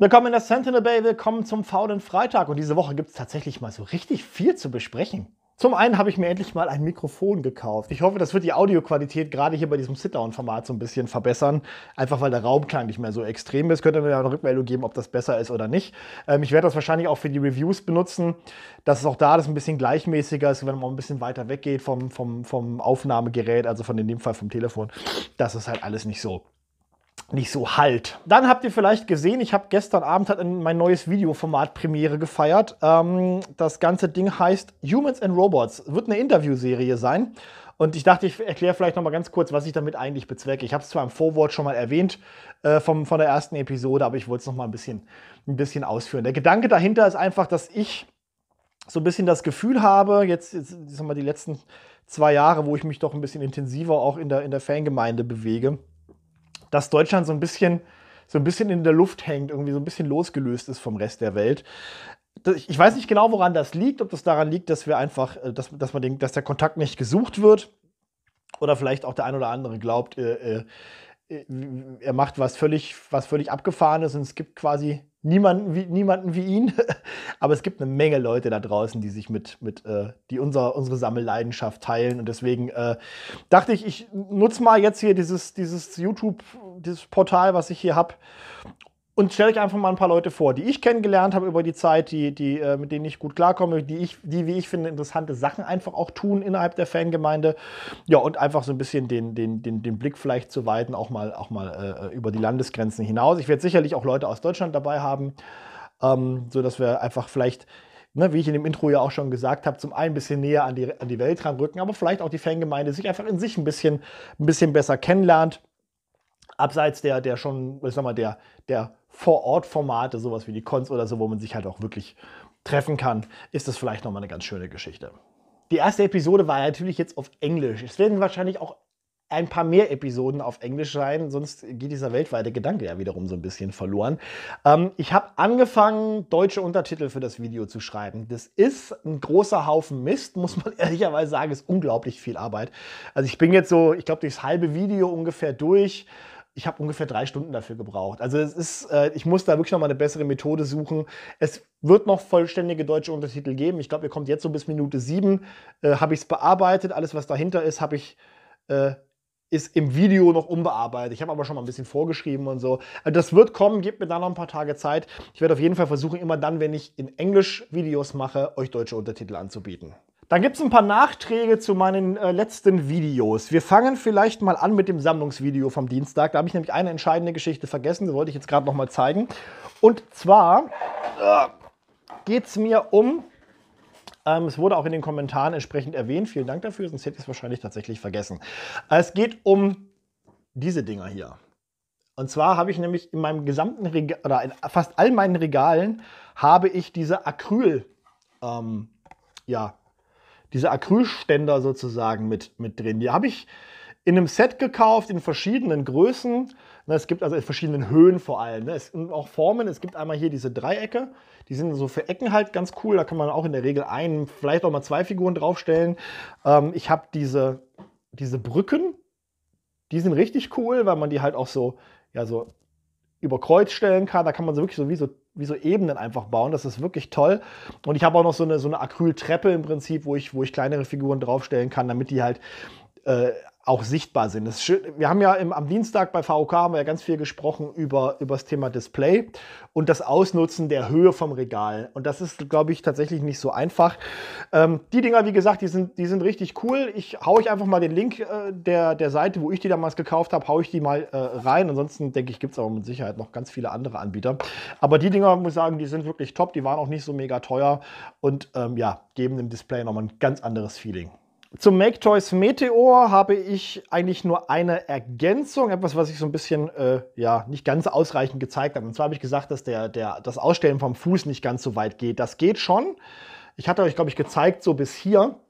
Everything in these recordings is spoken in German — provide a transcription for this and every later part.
Willkommen in der Sentinel Bay, willkommen zum faulen Freitag. Und diese Woche gibt es tatsächlich mal so richtig viel zu besprechen. Zum einen habe ich mir endlich mal ein Mikrofon gekauft. Ich hoffe, das wird die Audioqualität gerade hier bei diesem Sit-Down-Format so ein bisschen verbessern. Einfach weil der Raumklang nicht mehr so extrem ist. Könnt ihr mir ja eine Rückmeldung geben, ob das besser ist oder nicht. Ähm, ich werde das wahrscheinlich auch für die Reviews benutzen, dass es auch da das ein bisschen gleichmäßiger ist, wenn man ein bisschen weiter weggeht vom, vom, vom Aufnahmegerät, also von in dem Fall vom Telefon. Das ist halt alles nicht so nicht so halt. Dann habt ihr vielleicht gesehen, ich habe gestern Abend halt mein neues Videoformat Premiere gefeiert. Ähm, das ganze Ding heißt Humans and Robots. Wird eine Interviewserie sein. Und ich dachte, ich erkläre vielleicht nochmal ganz kurz, was ich damit eigentlich bezwecke. Ich habe es zwar im Vorwort schon mal erwähnt äh, vom, von der ersten Episode, aber ich wollte es nochmal ein bisschen, ein bisschen ausführen. Der Gedanke dahinter ist einfach, dass ich so ein bisschen das Gefühl habe, jetzt, jetzt sagen wir mal, die letzten zwei Jahre, wo ich mich doch ein bisschen intensiver auch in der, in der Fangemeinde bewege, dass Deutschland so ein bisschen so ein bisschen in der Luft hängt, irgendwie so ein bisschen losgelöst ist vom Rest der Welt. Ich weiß nicht genau, woran das liegt, ob das daran liegt, dass wir einfach, äh, dass, dass man den, dass der Kontakt nicht gesucht wird. Oder vielleicht auch der ein oder andere glaubt, äh, äh, äh, er macht was völlig, was völlig abgefahrenes und es gibt quasi niemanden wie, niemanden wie ihn. Aber es gibt eine Menge Leute da draußen, die sich mit, mit äh, die unser, unsere Sammelleidenschaft teilen. Und deswegen äh, dachte ich, ich nutze mal jetzt hier dieses, dieses YouTube, dieses Portal, was ich hier habe und stelle euch einfach mal ein paar Leute vor, die ich kennengelernt habe über die Zeit, die, die, äh, mit denen ich gut klarkomme, die, ich, die, wie ich finde, interessante Sachen einfach auch tun innerhalb der Fangemeinde. Ja, und einfach so ein bisschen den, den, den, den Blick vielleicht zu weiten, auch mal, auch mal äh, über die Landesgrenzen hinaus. Ich werde sicherlich auch Leute aus Deutschland dabei haben, ähm, sodass wir einfach vielleicht Ne, wie ich in dem Intro ja auch schon gesagt habe, zum einen ein bisschen näher an die, an die Welt ranrücken, aber vielleicht auch die Fangemeinde sich einfach in sich ein bisschen, ein bisschen besser kennenlernt. Abseits der, der schon, ich sag mal, der, der vor-Ort-Formate, sowas wie die Cons oder so, wo man sich halt auch wirklich treffen kann, ist das vielleicht nochmal eine ganz schöne Geschichte. Die erste Episode war natürlich jetzt auf Englisch. Es werden wahrscheinlich auch ein paar mehr Episoden auf Englisch sein, sonst geht dieser weltweite Gedanke ja wiederum so ein bisschen verloren. Ähm, ich habe angefangen, deutsche Untertitel für das Video zu schreiben. Das ist ein großer Haufen Mist, muss man ehrlicherweise sagen, ist unglaublich viel Arbeit. Also ich bin jetzt so, ich glaube, durchs halbe Video ungefähr durch ich habe ungefähr drei Stunden dafür gebraucht. Also es ist, äh, ich muss da wirklich nochmal eine bessere Methode suchen. Es wird noch vollständige deutsche Untertitel geben. Ich glaube, ihr kommt jetzt so bis Minute sieben. Äh, habe ich es bearbeitet. Alles, was dahinter ist, habe ich äh, ist im Video noch unbearbeitet. Ich habe aber schon mal ein bisschen vorgeschrieben und so. Also das wird kommen, gebt mir da noch ein paar Tage Zeit. Ich werde auf jeden Fall versuchen, immer dann, wenn ich in Englisch Videos mache, euch deutsche Untertitel anzubieten. Dann gibt es ein paar Nachträge zu meinen äh, letzten Videos. Wir fangen vielleicht mal an mit dem Sammlungsvideo vom Dienstag. Da habe ich nämlich eine entscheidende Geschichte vergessen, die wollte ich jetzt gerade noch mal zeigen. Und zwar äh, geht es mir um, ähm, es wurde auch in den Kommentaren entsprechend erwähnt, vielen Dank dafür, sonst hätte ich es wahrscheinlich tatsächlich vergessen. Es geht um diese Dinger hier. Und zwar habe ich nämlich in meinem gesamten Regal, oder in fast all meinen Regalen, habe ich diese Acryl, ähm, ja, diese Acrylständer sozusagen mit, mit drin. Die habe ich in einem Set gekauft, in verschiedenen Größen. Ne, es gibt also in verschiedenen Höhen vor allem. Ne? Es sind auch Formen. Es gibt einmal hier diese Dreiecke. Die sind so für Ecken halt ganz cool. Da kann man auch in der Regel einen, vielleicht auch mal zwei Figuren draufstellen. Ähm, ich habe diese, diese Brücken. Die sind richtig cool, weil man die halt auch so, ja, so über Kreuz stellen kann. Da kann man so wirklich so wie, so wie so Ebenen einfach bauen. Das ist wirklich toll. Und ich habe auch noch so eine, so eine Acryltreppe im Prinzip, wo ich, wo ich kleinere Figuren draufstellen kann, damit die halt äh, auch sichtbar sind. wir haben ja im, am Dienstag bei VOK haben wir ja ganz viel gesprochen über, über das Thema Display und das Ausnutzen der Höhe vom Regal. Und das ist, glaube ich, tatsächlich nicht so einfach. Ähm, die Dinger, wie gesagt, die sind, die sind richtig cool. Ich haue ich einfach mal den Link äh, der, der Seite, wo ich die damals gekauft habe, haue ich die mal äh, rein. Ansonsten denke ich, gibt es aber mit Sicherheit noch ganz viele andere Anbieter. Aber die Dinger, muss ich sagen, die sind wirklich top. Die waren auch nicht so mega teuer und ähm, ja, geben dem Display nochmal ein ganz anderes Feeling. Zum Make MakeToys Meteor habe ich eigentlich nur eine Ergänzung, etwas, was ich so ein bisschen äh, ja, nicht ganz ausreichend gezeigt habe. Und zwar habe ich gesagt, dass der, der, das Ausstellen vom Fuß nicht ganz so weit geht. Das geht schon. Ich hatte euch, glaube ich, gezeigt, so bis hier.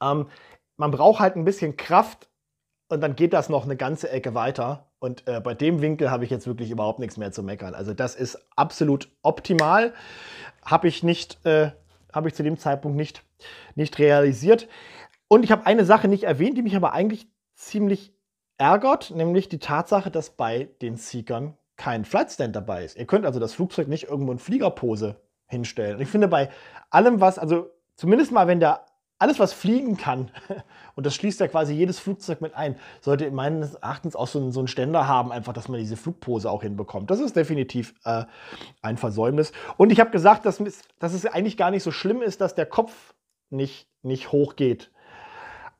Ähm, man braucht halt ein bisschen Kraft und dann geht das noch eine ganze Ecke weiter. Und äh, bei dem Winkel habe ich jetzt wirklich überhaupt nichts mehr zu meckern. Also das ist absolut optimal. Habe ich nicht, äh, habe ich zu dem Zeitpunkt nicht, nicht realisiert. Und ich habe eine Sache nicht erwähnt, die mich aber eigentlich ziemlich ärgert, nämlich die Tatsache, dass bei den Seekern kein Flightstand dabei ist. Ihr könnt also das Flugzeug nicht irgendwo in Fliegerpose hinstellen. Und ich finde bei allem, was, also zumindest mal, wenn da alles, was fliegen kann, und das schließt ja quasi jedes Flugzeug mit ein, sollte meines Erachtens auch so, so einen Ständer haben, einfach, dass man diese Flugpose auch hinbekommt. Das ist definitiv äh, ein Versäumnis. Und ich habe gesagt, dass, dass es eigentlich gar nicht so schlimm ist, dass der Kopf nicht, nicht geht.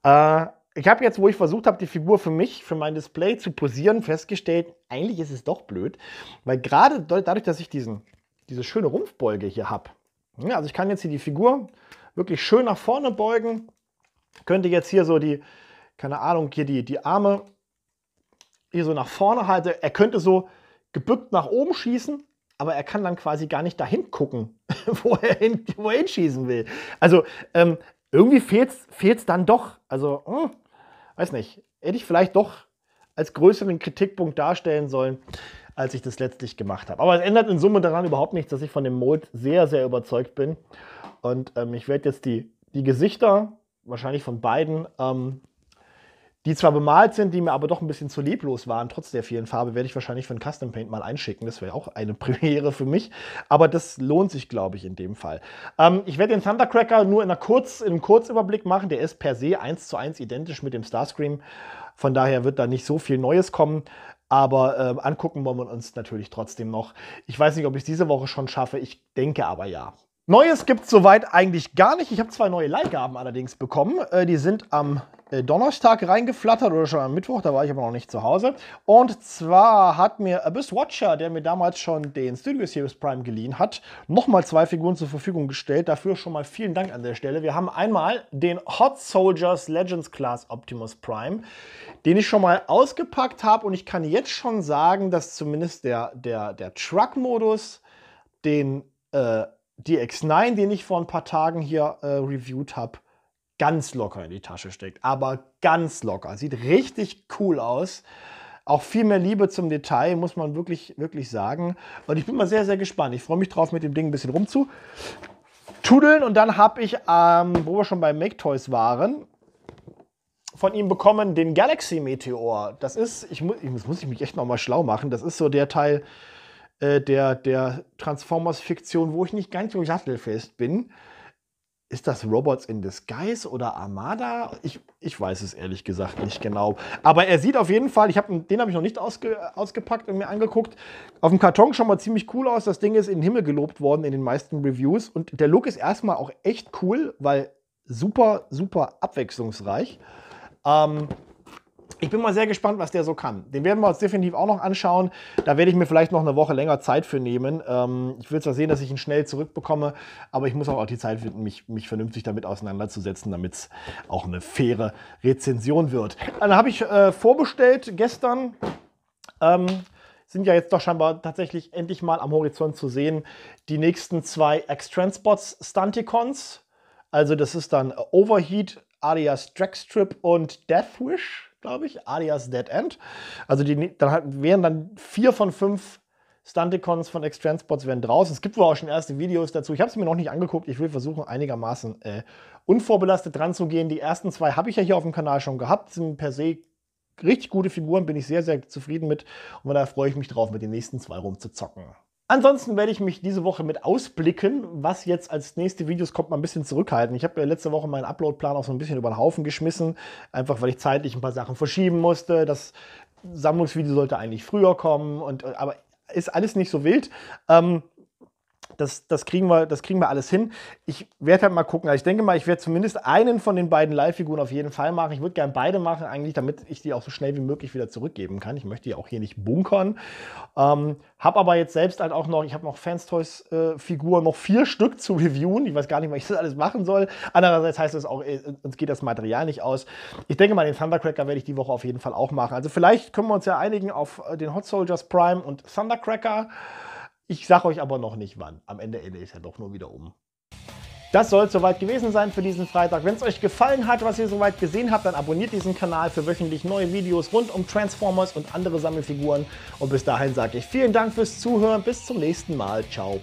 Äh, ich habe jetzt, wo ich versucht habe, die Figur für mich, für mein Display zu posieren, festgestellt, eigentlich ist es doch blöd, weil gerade dadurch, dass ich diesen, diese schöne Rumpfbeuge hier habe, ne, also ich kann jetzt hier die Figur wirklich schön nach vorne beugen, könnte jetzt hier so die, keine Ahnung, hier die, die Arme hier so nach vorne halten. Er könnte so gebückt nach oben schießen, aber er kann dann quasi gar nicht dahin gucken, wo er, hin, wo er hinschießen will. Also ähm, irgendwie fehlt es dann doch. Also, hm, weiß nicht. Hätte ich vielleicht doch als größeren Kritikpunkt darstellen sollen, als ich das letztlich gemacht habe. Aber es ändert in Summe daran überhaupt nichts, dass ich von dem Mold sehr, sehr überzeugt bin. Und ähm, ich werde jetzt die, die Gesichter, wahrscheinlich von beiden, ähm, die zwar bemalt sind, die mir aber doch ein bisschen zu leblos waren, trotz der vielen Farbe, werde ich wahrscheinlich für ein Custom Paint mal einschicken. Das wäre auch eine Premiere für mich. Aber das lohnt sich, glaube ich, in dem Fall. Ähm, ich werde den Thundercracker nur in, einer Kurz, in einem Kurzüberblick machen. Der ist per se eins zu eins identisch mit dem Starscream. Von daher wird da nicht so viel Neues kommen. Aber äh, angucken wollen wir uns natürlich trotzdem noch. Ich weiß nicht, ob ich es diese Woche schon schaffe. Ich denke aber ja. Neues gibt es soweit eigentlich gar nicht. Ich habe zwei neue Leihgaben allerdings bekommen. Äh, die sind am äh, Donnerstag reingeflattert oder schon am Mittwoch, da war ich aber noch nicht zu Hause. Und zwar hat mir Abyss Watcher, der mir damals schon den Studio Series Prime geliehen hat, nochmal zwei Figuren zur Verfügung gestellt. Dafür schon mal vielen Dank an der Stelle. Wir haben einmal den Hot Soldiers Legends Class Optimus Prime, den ich schon mal ausgepackt habe. Und ich kann jetzt schon sagen, dass zumindest der, der, der Truck-Modus den... Äh, die x 9 den ich vor ein paar Tagen hier äh, reviewed habe, ganz locker in die Tasche steckt. Aber ganz locker. Sieht richtig cool aus. Auch viel mehr Liebe zum Detail, muss man wirklich, wirklich sagen. Und ich bin mal sehr, sehr gespannt. Ich freue mich drauf, mit dem Ding ein bisschen rumzutudeln. Und dann habe ich, ähm, wo wir schon bei Make Toys waren, von ihm bekommen den Galaxy Meteor. Das ist, ich, mu ich muss, muss ich mich echt nochmal schlau machen, das ist so der Teil, äh, der, der Transformers-Fiktion, wo ich nicht ganz so sattelfest bin. Ist das Robots in Disguise oder Armada? Ich, ich weiß es ehrlich gesagt nicht genau. Aber er sieht auf jeden Fall, ich hab, den habe ich noch nicht ausge, ausgepackt und mir angeguckt, auf dem Karton schon mal ziemlich cool aus. Das Ding ist in den Himmel gelobt worden in den meisten Reviews. Und der Look ist erstmal auch echt cool, weil super, super abwechslungsreich. Ähm, ich bin mal sehr gespannt, was der so kann. Den werden wir uns definitiv auch noch anschauen. Da werde ich mir vielleicht noch eine Woche länger Zeit für nehmen. Ähm, ich will zwar sehen, dass ich ihn schnell zurückbekomme, aber ich muss auch, die Zeit finden, mich, mich vernünftig damit auseinanderzusetzen, damit es auch eine faire Rezension wird. Dann habe ich äh, vorbestellt gestern. Ähm, sind ja jetzt doch scheinbar tatsächlich endlich mal am Horizont zu sehen. Die nächsten zwei X-Transpots Stunticons. Also das ist dann Overheat alias Dragstrip und Deathwish glaube ich, alias Dead End. Also die, dann halt, wären dann vier von fünf Stunticons von X-Transports werden draußen. Es gibt wohl auch schon erste Videos dazu. Ich habe es mir noch nicht angeguckt. Ich will versuchen, einigermaßen äh, unvorbelastet dran zu gehen. Die ersten zwei habe ich ja hier auf dem Kanal schon gehabt. Sind per se richtig gute Figuren. Bin ich sehr, sehr zufrieden mit. Und da freue ich mich drauf, mit den nächsten zwei rumzuzocken. Ansonsten werde ich mich diese Woche mit ausblicken, was jetzt als nächste Videos kommt, mal ein bisschen zurückhalten. Ich habe ja letzte Woche meinen Uploadplan auch so ein bisschen über den Haufen geschmissen, einfach weil ich zeitlich ein paar Sachen verschieben musste. Das Sammlungsvideo sollte eigentlich früher kommen, und, aber ist alles nicht so wild. Ähm, das, das, kriegen, wir, das kriegen wir alles hin. Ich werde halt mal gucken. Also ich denke mal, ich werde zumindest einen von den beiden Live-Figuren auf jeden Fall machen. Ich würde gerne beide machen, eigentlich, damit ich die auch so schnell wie möglich wieder zurückgeben kann. Ich möchte die auch hier nicht bunkern. Ähm, habe aber jetzt selbst halt auch noch, ich habe noch Fanstoys-Figuren, äh, noch vier Stück zu reviewen. Ich weiß gar nicht, was ich das alles machen soll. Andererseits heißt es auch, ey, äh, uns geht das Material nicht aus. Ich denke mal, den Thundercracker werde ich die Woche auf jeden Fall auch machen. Also vielleicht können wir uns ja einigen auf äh, den Hot Soldiers Prime und Thundercracker. Ich sage euch aber noch nicht wann. Am Ende ende ich es ja doch nur wieder um. Das soll es soweit gewesen sein für diesen Freitag. Wenn es euch gefallen hat, was ihr soweit gesehen habt, dann abonniert diesen Kanal für wöchentlich neue Videos rund um Transformers und andere Sammelfiguren. Und bis dahin sage ich vielen Dank fürs Zuhören. Bis zum nächsten Mal. Ciao.